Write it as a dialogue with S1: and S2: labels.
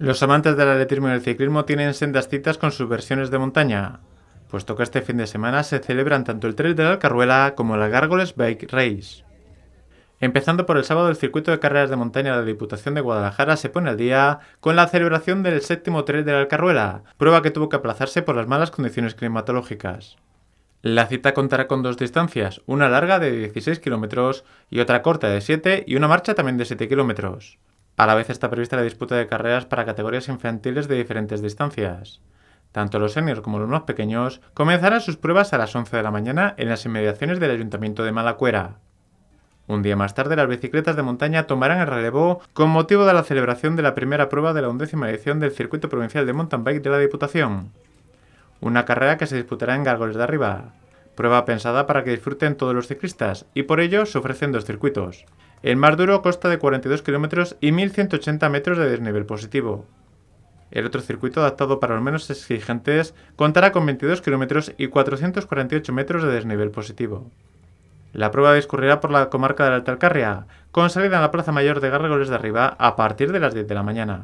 S1: Los amantes del atletismo y el ciclismo tienen sendas citas con sus versiones de montaña, puesto que este fin de semana se celebran tanto el Trail de la Alcarruela como la Gárgoles Bike Race. Empezando por el sábado, el circuito de carreras de montaña de la Diputación de Guadalajara se pone al día con la celebración del séptimo Trail de la Alcarruela, prueba que tuvo que aplazarse por las malas condiciones climatológicas. La cita contará con dos distancias, una larga de 16 kilómetros y otra corta de 7 y una marcha también de 7 kilómetros. A la vez está prevista la disputa de carreras para categorías infantiles de diferentes distancias. Tanto los seniors como los más pequeños comenzarán sus pruebas a las 11 de la mañana en las inmediaciones del Ayuntamiento de Malacuera. Un día más tarde, las bicicletas de montaña tomarán el relevo con motivo de la celebración de la primera prueba de la undécima edición del Circuito Provincial de Mountain Bike de la Diputación. Una carrera que se disputará en Gargoles de Arriba, prueba pensada para que disfruten todos los ciclistas, y por ello se ofrecen dos circuitos, el mar duro consta de 42 kilómetros y 1.180 metros de desnivel positivo. El otro circuito adaptado para los menos exigentes contará con 22 kilómetros y 448 metros de desnivel positivo. La prueba discurrirá por la comarca de la Altalcarria, con salida en la Plaza Mayor de Gárgoles de Arriba a partir de las 10 de la mañana.